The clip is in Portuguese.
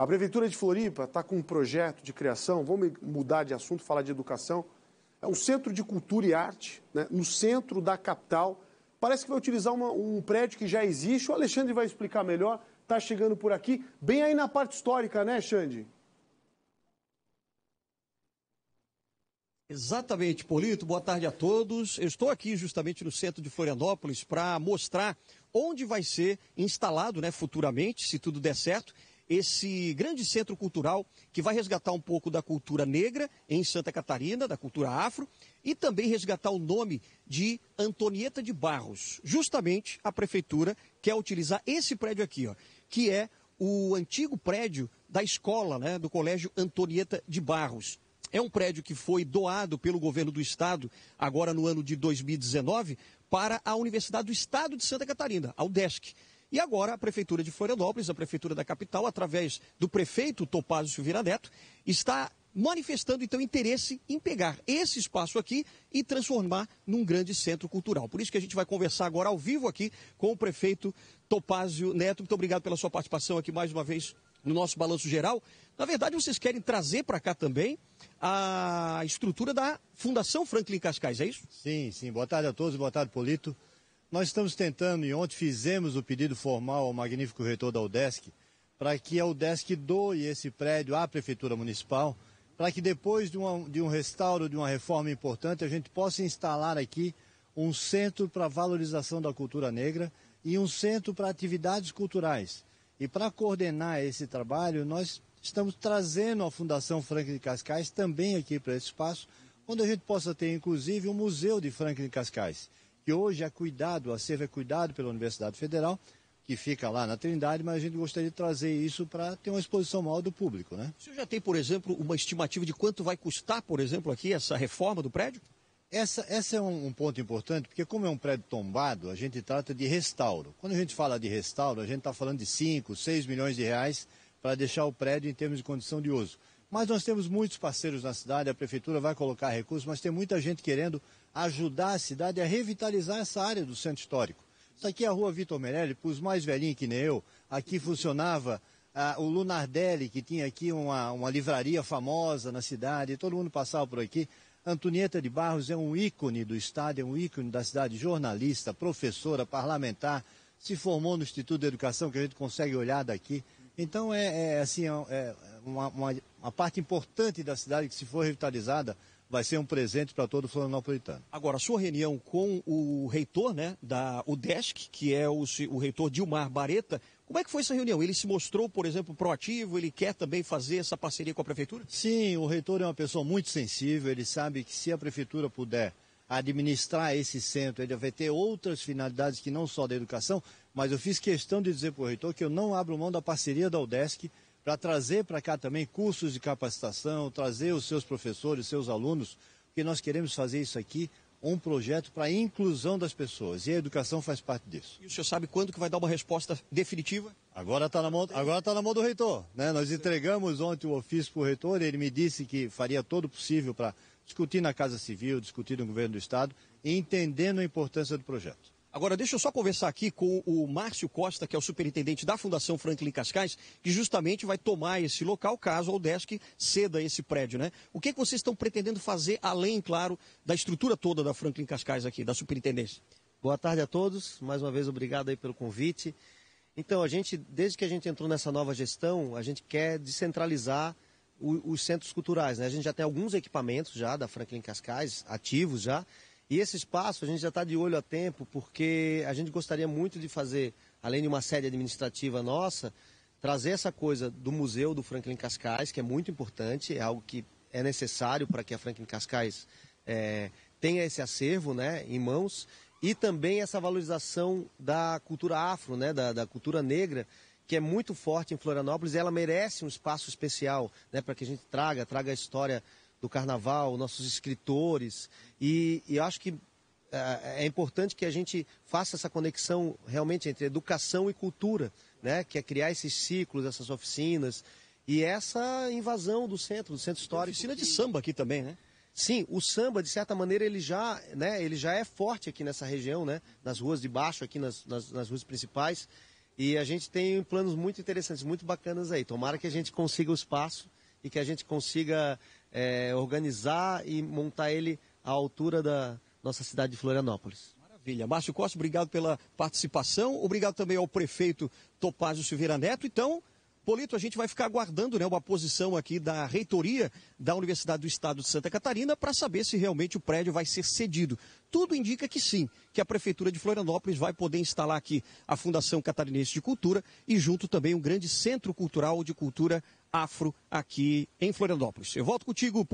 A Prefeitura de Floripa está com um projeto de criação, vamos mudar de assunto, falar de educação. É um centro de cultura e arte, né, no centro da capital. Parece que vai utilizar uma, um prédio que já existe. O Alexandre vai explicar melhor. Está chegando por aqui, bem aí na parte histórica, né, Xande? Exatamente, Polito. Boa tarde a todos. Eu estou aqui justamente no centro de Florianópolis para mostrar onde vai ser instalado, né, futuramente, se tudo der certo, esse grande centro cultural que vai resgatar um pouco da cultura negra em Santa Catarina, da cultura afro, e também resgatar o nome de Antonieta de Barros. Justamente a prefeitura quer utilizar esse prédio aqui, ó, que é o antigo prédio da escola, né, do Colégio Antonieta de Barros. É um prédio que foi doado pelo governo do estado agora no ano de 2019 para a Universidade do Estado de Santa Catarina, a UDESC. E agora a Prefeitura de Florianópolis, a Prefeitura da capital, através do prefeito Topazio Silveira Neto, está manifestando então interesse em pegar esse espaço aqui e transformar num grande centro cultural. Por isso que a gente vai conversar agora ao vivo aqui com o prefeito Topázio Neto. Muito obrigado pela sua participação aqui mais uma vez no nosso balanço geral. Na verdade, vocês querem trazer para cá também a estrutura da Fundação Franklin Cascais, é isso? Sim, sim. Boa tarde a todos, boa tarde, Polito. Nós estamos tentando, e ontem fizemos o pedido formal ao magnífico reitor da UDESC, para que a UDESC doe esse prédio à Prefeitura Municipal, para que depois de, uma, de um restauro, de uma reforma importante, a gente possa instalar aqui um centro para valorização da cultura negra e um centro para atividades culturais. E para coordenar esse trabalho, nós estamos trazendo a Fundação Franklin Cascais também aqui para esse espaço, onde a gente possa ter, inclusive, um museu de Franklin Cascais que hoje é cuidado, o acervo é cuidado pela Universidade Federal, que fica lá na Trindade, mas a gente gostaria de trazer isso para ter uma exposição maior do público, né? O senhor já tem, por exemplo, uma estimativa de quanto vai custar, por exemplo, aqui essa reforma do prédio? Essa, essa é um, um, ponto importante, porque como é um prédio tombado, a gente trata de restauro. Quando a gente fala de restauro, a gente está falando de 5, 6 milhões de reais para deixar o prédio em termos de condição de uso. Mas nós temos muitos parceiros na cidade, a prefeitura vai colocar recursos, mas tem muita gente querendo ajudar a cidade a revitalizar essa área do centro histórico. Isso tá aqui é a rua Vitor Merelli, para os mais velhinhos que nem eu, aqui funcionava ah, o Lunardelli, que tinha aqui uma, uma livraria famosa na cidade, todo mundo passava por aqui. Antonieta de Barros é um ícone do Estado, é um ícone da cidade, jornalista, professora, parlamentar, se formou no Instituto de Educação, que a gente consegue olhar daqui. Então, é, é assim, é, é uma, uma, uma parte importante da cidade que, se for revitalizada, vai ser um presente para todo o florianopolitano. Agora, a sua reunião com o reitor né, da UDESC, que é o, o reitor Dilmar Bareta, como é que foi essa reunião? Ele se mostrou, por exemplo, proativo, ele quer também fazer essa parceria com a prefeitura? Sim, o reitor é uma pessoa muito sensível, ele sabe que se a prefeitura puder administrar esse centro, ele vai ter outras finalidades que não só da educação, mas eu fiz questão de dizer para o reitor que eu não abro mão da parceria da UDESC para trazer para cá também cursos de capacitação, trazer os seus professores, seus alunos, porque nós queremos fazer isso aqui um projeto para a inclusão das pessoas e a educação faz parte disso. E o senhor sabe quando que vai dar uma resposta definitiva? Agora está na mão, agora tá na mão do reitor, né? Nós entregamos ontem o ofício para o reitor, ele me disse que faria todo o possível para discutir na Casa Civil, discutir no governo do estado, entendendo a importância do projeto. Agora, deixa eu só conversar aqui com o Márcio Costa, que é o superintendente da Fundação Franklin Cascais, que justamente vai tomar esse local caso a UDESC ceda esse prédio, né? O que, é que vocês estão pretendendo fazer, além, claro, da estrutura toda da Franklin Cascais aqui, da superintendência? Boa tarde a todos. Mais uma vez, obrigado aí pelo convite. Então, a gente, desde que a gente entrou nessa nova gestão, a gente quer descentralizar o, os centros culturais, né? A gente já tem alguns equipamentos já da Franklin Cascais, ativos já, e esse espaço a gente já está de olho a tempo, porque a gente gostaria muito de fazer, além de uma sede administrativa nossa, trazer essa coisa do museu do Franklin Cascais, que é muito importante, é algo que é necessário para que a Franklin Cascais é, tenha esse acervo né, em mãos, e também essa valorização da cultura afro, né, da, da cultura negra, que é muito forte em Florianópolis, e ela merece um espaço especial né, para que a gente traga, traga a história do carnaval, nossos escritores. E, e acho que é, é importante que a gente faça essa conexão realmente entre educação e cultura, né? que é criar esses ciclos, essas oficinas. E essa invasão do centro, do centro histórico. Tem oficina de samba aqui também, né? Sim, o samba, de certa maneira, ele já, né, ele já é forte aqui nessa região, né, nas ruas de baixo, aqui nas, nas, nas ruas principais. E a gente tem planos muito interessantes, muito bacanas aí. Tomara que a gente consiga o espaço e que a gente consiga é, organizar e montar ele à altura da nossa cidade de Florianópolis. Maravilha. Márcio Costa, obrigado pela participação. Obrigado também ao prefeito Topázio Silveira Neto. Então, Polito, a gente vai ficar aguardando né, uma posição aqui da reitoria da Universidade do Estado de Santa Catarina para saber se realmente o prédio vai ser cedido. Tudo indica que sim, que a Prefeitura de Florianópolis vai poder instalar aqui a Fundação Catarinense de Cultura e junto também um grande centro cultural de cultura afro aqui em Florianópolis. Eu volto contigo.